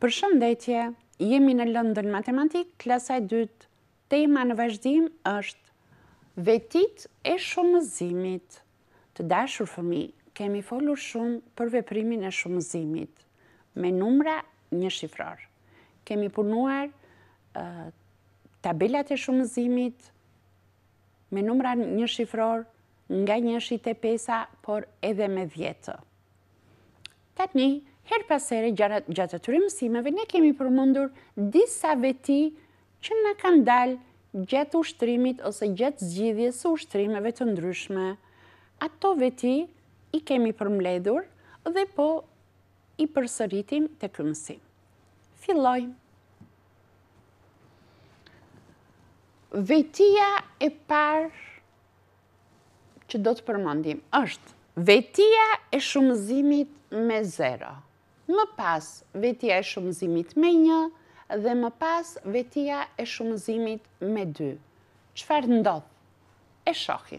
Për shëndetje, jemi në lëndën klasa klasaj dytë, te ima në vazhdim është vetit e shumëzimit. Të dashur fëmi, kemi folur shumë për veprimin e shumëzimit me numra një shifror. Kemi punuar tabelat e shumëzimit me numra një shifror nga një shite pesa, por edhe me djetë. Tatë një, her pasere gjatë të të ne kemi përmëndur disa veti që në kanë dalë gjatë ushtrimit ose gjatë zgjidhjes ushtrimeve të ndryshme. Ato veti i kemi përmledhur dhe po i përsëritim të këmësim. Filojmë. Vetia e parë që do të përmëndim është vetia e shumëzimit me zero më pas vetja e shumëzimit me një dhe më pas vetja e shumëzimit me dy. Qëfar ndodhë? E shohi.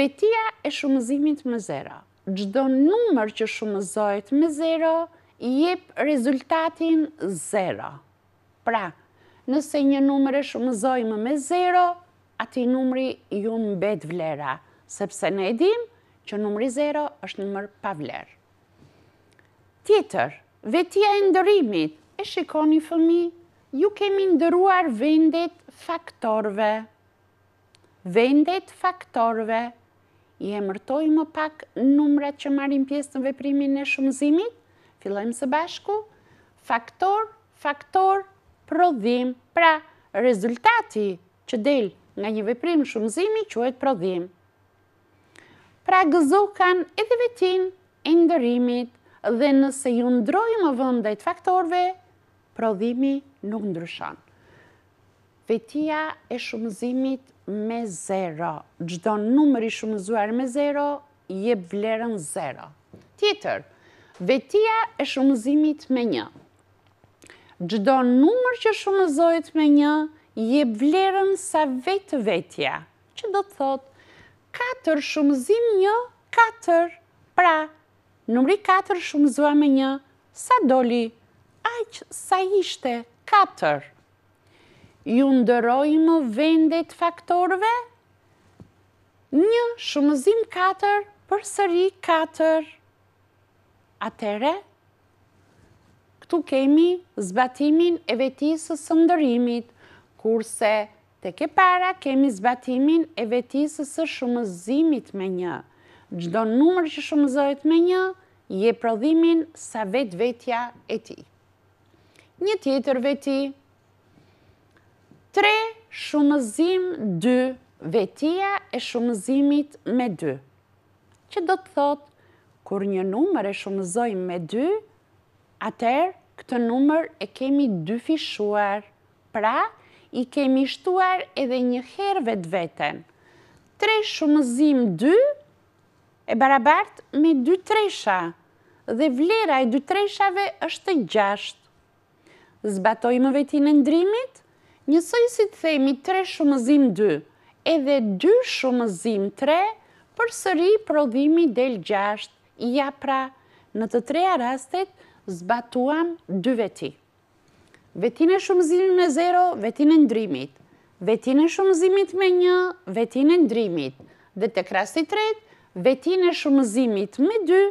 Vetja e shumëzimit me zero. Gjdo numër që shumëzojt me zero, jep rezultatin zero. Pra, nëse një numër e shumëzojmë me zero, ati numëri ju mbet vlera, sepse ne edhim që numëri zero është numër pa vlerë tjetër, vetia e ndërimit, e shikoni fëmi, ju kemi ndëruar vendet faktorve. Vendet faktorve. I mërtoj më pak numrat që marim pjesë në veprimin e shumëzimit. Filojmë së bashku. Faktor, faktor, prodhim. Pra, rezultati që del nga një veprim shumëzimi, quet prodhim. Pra, gëzokan edhe vetin e ndërimit dhe nëse ju ndrojmë vëndajt faktorve, prodhimi nuk ndryshon. Vetia e shumëzimit me zero. Gjdo nëmëri shumëzuar me zero, je vlerën zero. Tjetër, vetia e shumëzimit me një. Gjdo numër që shumëzojt me një, je vlerën sa vetë vetja. Që do të thotë, 4 shumëzim një, 4 pra Numri 4 shumëzua me një, sa doli, aqë sa ishte 4. Ju ndërojmë vendet faktorve? Një shumëzim 4 për sëri 4. Atere, këtu kemi zbatimin e vetisë së ndërimit, kurse të ke para kemi zbatimin e vetisë së shumëzimit me një. Gjdo numër që shumëzojt me një, je prodhimin sa vetë vetja e ti. Një tjetër veti, tre shumëzim dy vetia e shumëzimit me dy. Që do të thotë, kur një numër e shumëzojmë me dy, atër këtë numër e kemi dy fishuar, pra i kemi shtuar edhe një herë vetë vetën. Tre shumëzim dy e barabart me dy tresha dhe vlera e dy treshave është gjasht. Zbatojmë vetin e ndrimit, njësoj si të themi 3 shumëzim 2, edhe 2 shumëzim 3, për sëri prodhimi del 6, ja pra, në të treja rastet, zbatuam dy veti. Vetin e shumëzim me 0, vetin e ndrimit. Vetin e shumëzimit me 1, vetin e ndrimit. Dhe të krasi tret, vetin e shumëzimit me 2,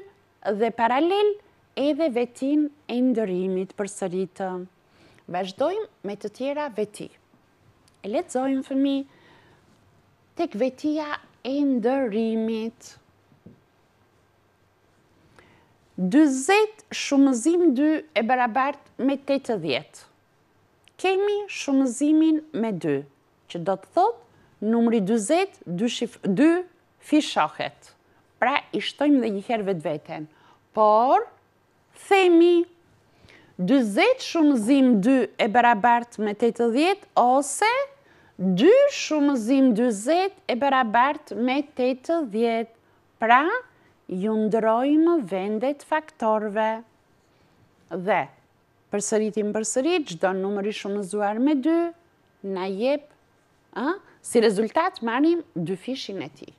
dhe paralel edhe vetin e ndërimit për sëritë. Vashdojmë me të tjera veti. E letëzojmë fëmi tek vetia e ndërimit. 20 shumëzim 2 e barabart me 80. Kemi shumëzimin me 2, që do të thotë numri 20 2 fishohet. 2 Pra, ishtojmë dhe njëherë vetë vetën. Por, themi, 20 shumëzim 2 e barabart me 80, ose 2 shumëzim 20 e barabart me 80. Pra, ju ndrojmë vendet faktorve. Dhe, përsëritim përsërit, gjdo në nëmëri shumëzuar me 2, na jep, a, si rezultat marim 2 fishin e ti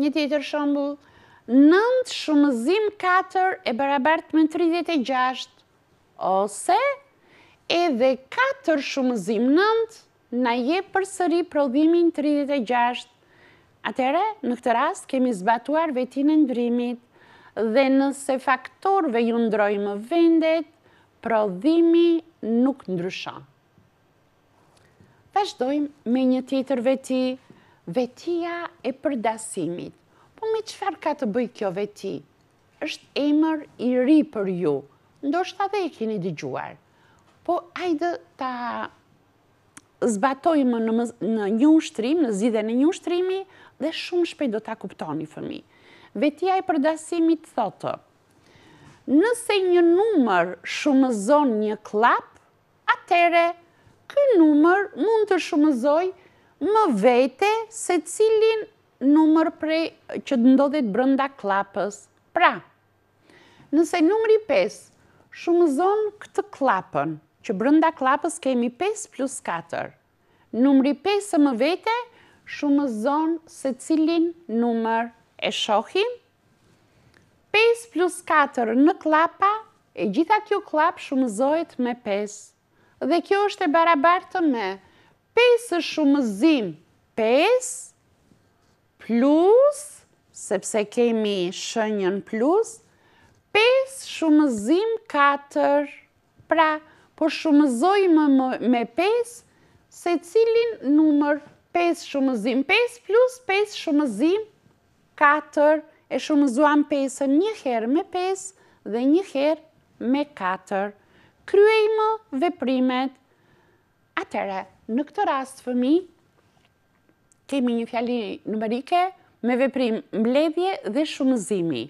një tjetër shëmbull, 9 shumëzim 4 e barabart me 36, ose edhe 4 shumëzim 9 na je për sëri prodhimin 36. Atere, në këtë rast, kemi zbatuar vetin e ndrimit dhe nëse faktorve ju ndrojmë vendet, prodhimi nuk ndryshon. Vashdojmë me një tjetër veti vetia e përdasimit. Po me qëfar ka të bëj kjo veti? është emër i ri për ju, ndoshta dhe e keni dëgjuar. Po ajde ta zbatojmë në, një ushtrim, në zide në një ushtrimi, dhe shumë shpejt do ta kuptoni fëmi. Vetia e përdasimit thotë, nëse një numër shumëzon një klap, atere, kë numër mund të shumëzoj më vete se cilin numër prej që të ndodhet brënda klapës. Pra, nëse numëri 5 shumëzon këtë klapën, që brënda klapës kemi 5 plus 4, numëri 5 e më vete shumëzon se cilin numër e shohim, 5 plus 4 në klapa, e gjitha kjo klapë shumëzojt me 5. Dhe kjo është e barabartë me 5 është shumëzim 5 plus, sepse kemi shënjën plus, 5 shumëzim 4. Pra, po shumëzojmë me 5, se cilin numër 5 shumëzim 5 plus 5 shumëzim 4, e shumëzuam 5 e një herë me 5 dhe një herë me 4. Kryejmë veprimet Atere, në këtë rast, fëmi, kemi një fjali nëmërike me veprim mbledhje dhe shumëzimi.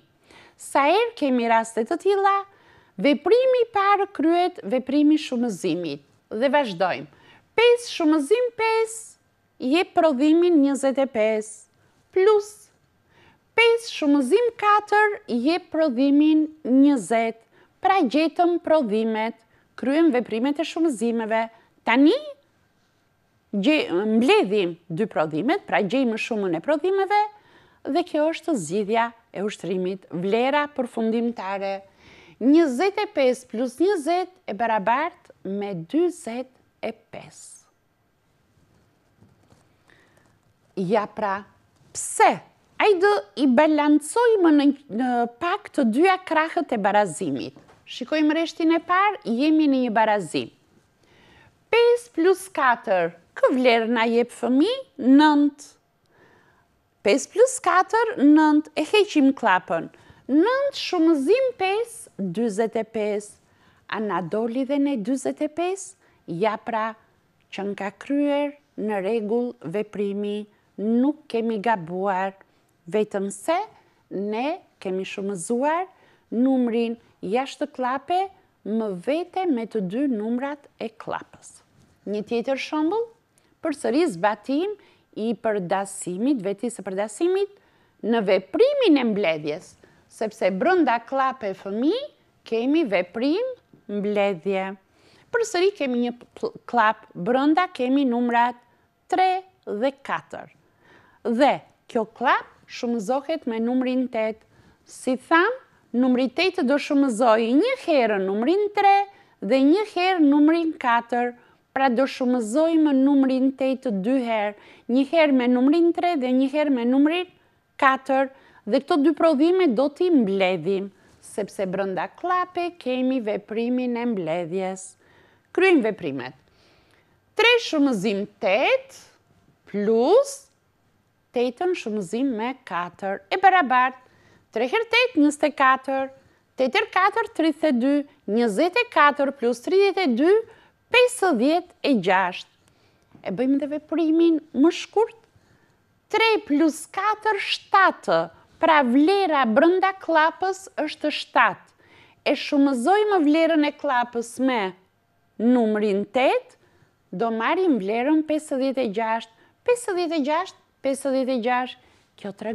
Sa er kemi rastet të tila, veprimi parë kryet veprimi shumëzimit. Dhe vazhdojmë, 5 shumëzim 5 je prodhimin 25, plus 5 shumëzim 4 je prodhimin 20, pra gjetëm prodhimet, kryem veprimet e shumëzimeve, Tani, mbledhim dy prodhimet, pra gjej më shumën e prodhimeve, dhe kjo është zidhja e ushtrimit vlera për fundimtare. 25 plus 20 e barabart me 25. Ja pra, pse? Ajdë i balancojmë në pak të dyja krahët e barazimit. Shikojmë reshtin e parë, jemi në një barazim. 5 plus 4, kë vlerë në jepë fëmi? 9. 5 plus 4, 9. E heqim klapën. 9 shumëzim 5, 25. A na doli dhe në 25? Ja pra, që nga kryer në regull veprimi, nuk kemi gabuar. Vetëm se, ne kemi shumëzuar numrin jashtë klape, më vete me të dy numrat e klapës. Një tjetër shëmbull, për zbatim batim i përdasimit, vetis e përdasimit, në veprimin e mbledhjes, sepse brënda klape fëmi, kemi veprim mbledhje. Për sëri kemi një klap brënda, kemi numrat 3 dhe 4. Dhe kjo klap shumëzohet me numrin 8. Si thamë, numri 8 do shumëzohi një herë numrin 3 dhe një herë numrin 4 pra do shumëzojmë numrin 8 dy herë, një herë me numrin 3 dhe një herë me numrin 4, dhe këto dy prodhime do t'i mbledhim, sepse brënda klape kemi veprimin e mbledhjes. Kryim veprimet. 3 shumëzim 8 plus 8 shumëzim me 4 e barabart. 3 her 8, 24, 8 her 4, 32, 24 plus 32, 56. E bëjmë dhe veprimin më shkurt. 3 plus 4, 7. Pra vlera brënda klapës është 7. E shumëzojmë vlerën e klapës me numërin 8. Do marim vlerën 56. 56, 56. Kjo të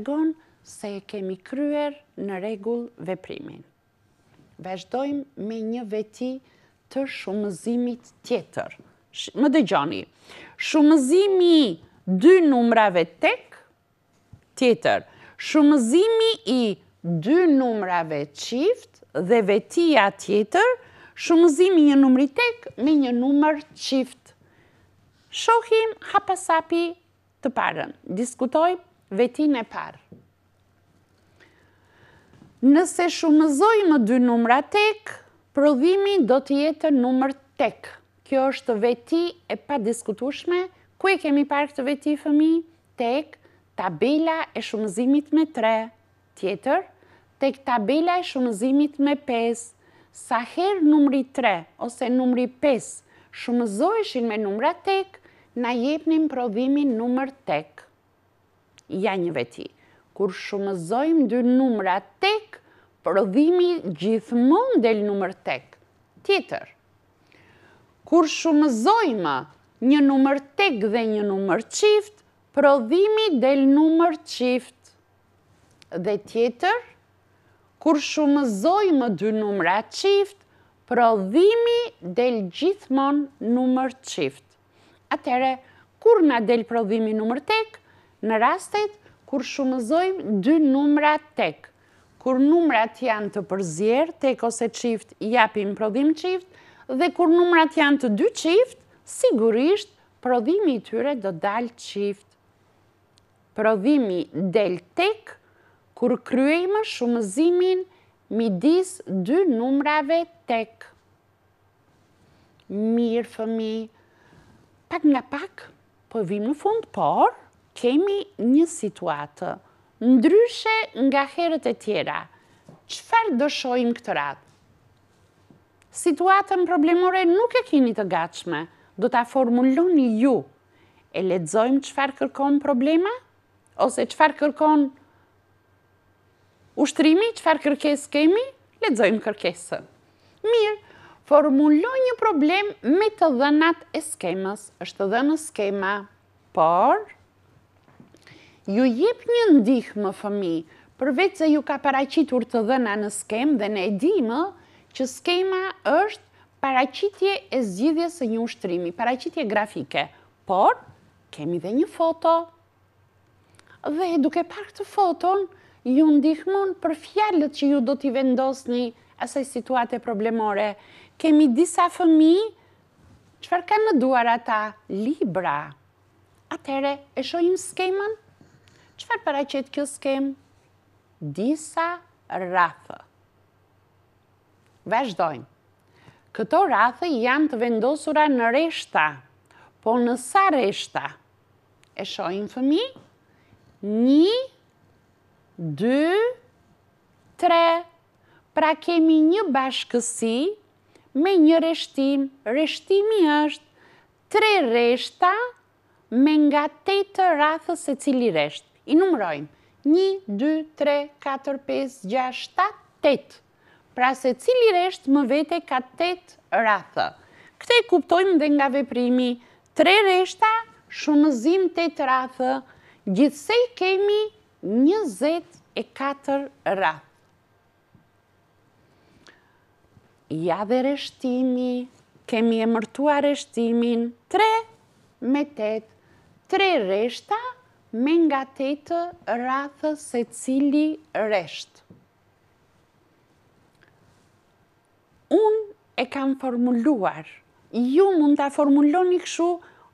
se e kemi kryer në regull veprimin. Vezdojmë me një veti nështë të shumëzimit tjetër. Më dhe gjoni, shumëzimi dy numrave tek tjetër, shumëzimi i dy numrave qift dhe vetia tjetër, shumëzimi një numri tek me një numër qift. Shohim hapasapi të parën, diskutoj vetin e parë. Nëse shumëzojmë dy numra tek, Prodhimi do të jetë nëmër tek. Kjo është veti e pa diskutushme. Kuj kemi parë këtë veti, fëmi? Tek tabela e shumëzimit me tre. Tjetër, tek tabela e shumëzimit me pes. Sa herë nëmëri tre ose nëmëri pes shumëzojshin me nëmëra tek, na jetë prodhimi nëmër tek. Ja një veti, kur shumëzojmë dy nëmëra tek, prodhimi gjithmon del numër tek. Tjetër, kur shumëzojma një numër tek dhe një numër qift, prodhimi del numër qift. Dhe tjetër, kur shumëzojma dy numëra qift, prodhimi del gjithmon numër qift. Atere, kur nga del prodhimi numër tek, në rastet, kur shumëzojmë dy numra tek kur numrat janë të përzjerë, tek ose qift, japim prodhim qift, dhe kur numrat janë të dy qift, sigurisht prodhimi i tyre do dalë qift. Prodhimi del tek, kur kryejmë shumëzimin midis dy numrave tek. Mirë, fëmi, pak nga pak, po vim në fund, por kemi një situatë ndryshe nga herët e tjera. Qëfar do shojmë këtë ratë? Situatën problemore nuk e kini të gatshme, do të formulloni ju. E ledzojmë qëfar kërkon problema? Ose qëfar kërkon ushtrimi, qëfar kërkes kemi? Ledzojmë kërkesën. Mirë, formulloj një problem me të dhenat e skemës. është të dhenë skema, por ju jep një ndihmë fëmi, përvec se ju ka paracitur të dhëna në skem dhe në edhime, që skema është paracitje e zgjidhje së një ushtrimi, paracitje grafike, por kemi dhe një foto. Dhe duke parë këtë foton, ju ndihmon për fjallët që ju do t'i vendosni asaj situate problemore. Kemi disa fëmi, qëfar ka në duar ata? Libra. Atere, e shojmë skemën? Qëfar para që të kjo skem? Disa rathë. Vashdojnë. Këto rathë janë të vendosura në reshta, po në sa reshta? E shojnë fëmi? Një, dy, tre. Pra kemi një bashkësi me një reshtim. Reshtimi është tre reshta me nga tete rathës e cili resht i numrojmë 1, 2, 3, 4, 5, 6, 7, 8. Pra se cili resht më vete ka 8 rathë. Këte kuptojmë dhe nga veprimi 3 reshta, shumëzim 8 rathë, gjithsej kemi 24 rathë. Ja dhe reshtimi, kemi emërtuar reshtimin 3 me 8, 3 reshta, me nga tete rathë se cili reshtë. Unë e kam formuluar, ju mund të formuloni këshu,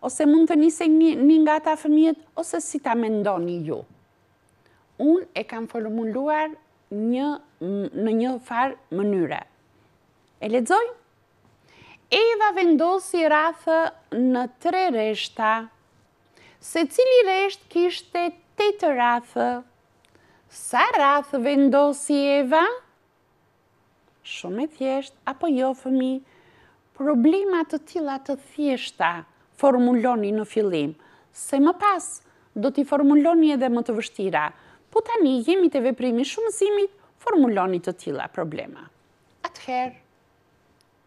ose mund të njëse një nga ta fëmijet, ose si ta mendoni ju. Unë e kam formuluar një, në një farë mënyre. E ledzoj? Eva vendosi rathë në tre reshta se cili resht kishte të të rathë. Sa rathë vendosi Eva? Shumë e thjeshtë, apo jo, fëmi, problemat të tila të thjeshta formuloni në filim, se më pas do t'i formuloni edhe më të vështira, po tani jemi të veprimi shumësimit formuloni të tila problema. Atëherë,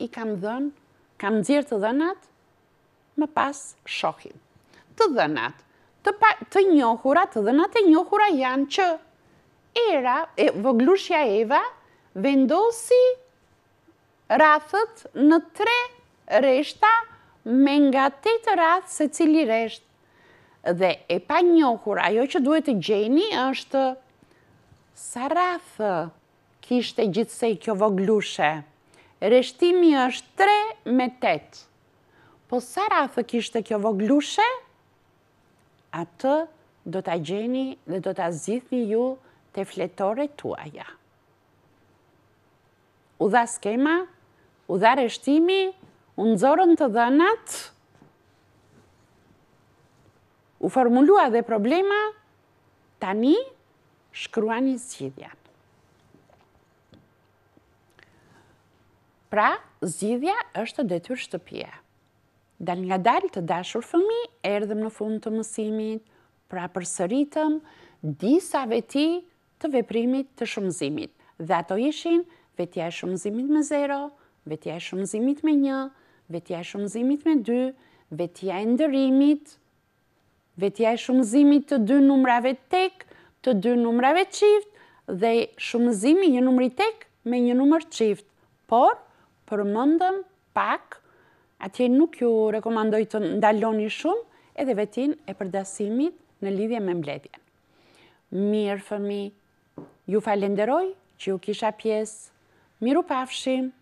i kam dhënë, kam dhjërë të dhënat, më pas shohim të dhenat, të njohura, të dhenat e njohura janë që era, voglushja eva, vendosi rathët në tre reshta me nga te të rathë se cili resht. Dhe e pa njohur, ajo që duhet të gjeni është sa rathë kishte gjithsej kjo voglushe. Reshtimi është tre me tetë. Po sa rathë kishte kjo voglushe, atë do të gjeni dhe do të azithni ju të fletore tuaja. U dha skema, u dha reshtimi, u nëzorën të dhenat, u formulua dhe problema, tani shkrua një zgjidhja. Pra, zgjidhja është dhe të shtëpia. Dal nga dal të dashur fëmi, erdhëm në fund të mësimit, pra për sëritëm, disa veti të veprimit të shumëzimit. Dhe ato ishin vetja e shumëzimit me 0, vetja e shumëzimit me 1, vetja e shumëzimit me 2, vetja e ndërimit, vetja e shumëzimit të dy numrave tek, të dy numrave qift, dhe shumëzimi një numri tek me një numër qift. Por, përmëndëm pak të Atje nuk ju rekomandoj të ndaloni shumë edhe vetin e përdasimit në lidhje me mbledhje. Mirë fëmi, ju falenderoj që ju kisha pjesë, miru pafshim,